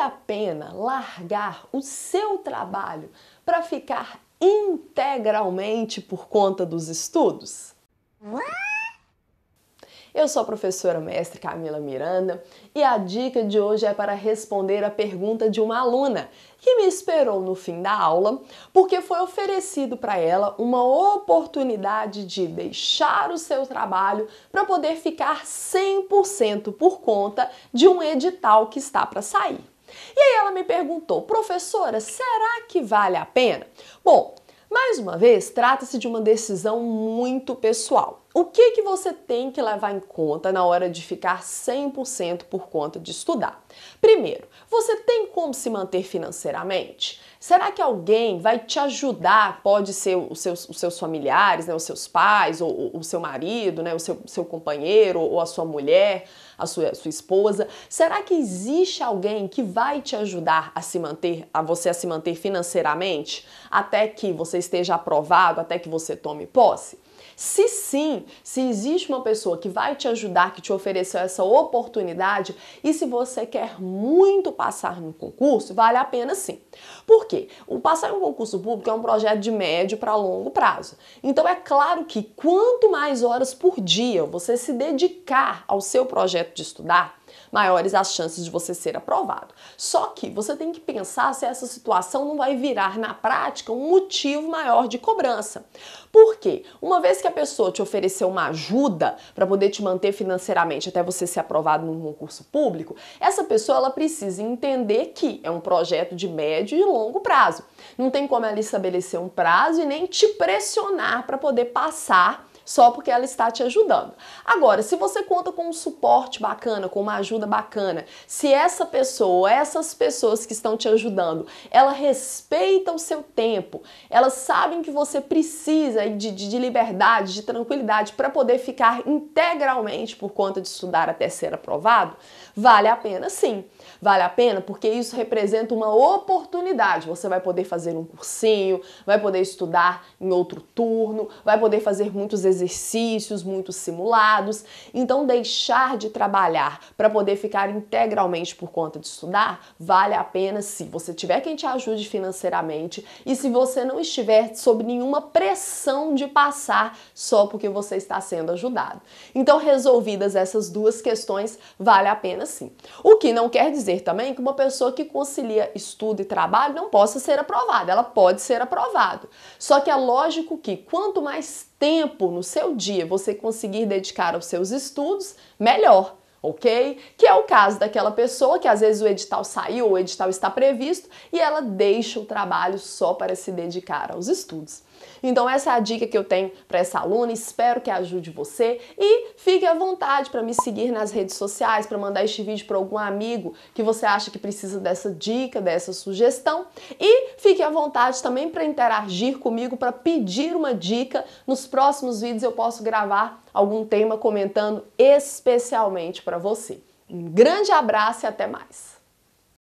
a pena largar o seu trabalho para ficar integralmente por conta dos estudos? Eu sou a professora mestre Camila Miranda e a dica de hoje é para responder a pergunta de uma aluna que me esperou no fim da aula porque foi oferecido para ela uma oportunidade de deixar o seu trabalho para poder ficar 100% por conta de um edital que está para sair. E aí ela me perguntou, professora, será que vale a pena? Bom, mais uma vez, trata-se de uma decisão muito pessoal. O que, que você tem que levar em conta na hora de ficar 100% por conta de estudar? Primeiro, você tem como se manter financeiramente? Será que alguém vai te ajudar? Pode ser os seus, os seus familiares, né, os seus pais, ou, ou, o seu marido, né, o seu, seu companheiro, ou a sua mulher, a sua, a sua esposa. Será que existe alguém que vai te ajudar a se manter, a você a se manter financeiramente até que você esteja aprovado, até que você tome posse? Se sim, se existe uma pessoa que vai te ajudar, que te ofereceu essa oportunidade, e se você quer muito passar no concurso, vale a pena sim. Por quê? O passar em um concurso público é um projeto de médio para longo prazo. Então é claro que quanto mais horas por dia você se dedicar ao seu projeto de estudar, maiores as chances de você ser aprovado. Só que você tem que pensar se essa situação não vai virar na prática um motivo maior de cobrança. Por quê? Uma vez que a pessoa te ofereceu uma ajuda para poder te manter financeiramente até você ser aprovado num concurso público, essa pessoa ela precisa entender que é um projeto de médio e longo prazo. Não tem como ela estabelecer um prazo e nem te pressionar para poder passar só porque ela está te ajudando. Agora, se você conta com um suporte bacana, com uma ajuda bacana, se essa pessoa, essas pessoas que estão te ajudando, ela respeita o seu tempo, elas sabem que você precisa de, de, de liberdade, de tranquilidade para poder ficar integralmente por conta de estudar até ser aprovado, vale a pena sim. Vale a pena porque isso representa uma oportunidade. Você vai poder fazer um cursinho, vai poder estudar em outro turno, vai poder fazer muitos exercícios exercícios, muito simulados. Então, deixar de trabalhar para poder ficar integralmente por conta de estudar vale a pena se você tiver quem te ajude financeiramente e se você não estiver sob nenhuma pressão de passar só porque você está sendo ajudado. Então, resolvidas essas duas questões, vale a pena sim. O que não quer dizer também que uma pessoa que concilia estudo e trabalho não possa ser aprovada, ela pode ser aprovada. Só que é lógico que quanto mais tempo no no seu dia você conseguir dedicar aos seus estudos, melhor ok? Que é o caso daquela pessoa que às vezes o edital saiu, o edital está previsto e ela deixa o trabalho só para se dedicar aos estudos. Então essa é a dica que eu tenho para essa aluna, espero que ajude você e fique à vontade para me seguir nas redes sociais, para mandar este vídeo para algum amigo que você acha que precisa dessa dica, dessa sugestão e Fique à vontade também para interagir comigo, para pedir uma dica. Nos próximos vídeos eu posso gravar algum tema comentando especialmente para você. Um grande abraço e até mais!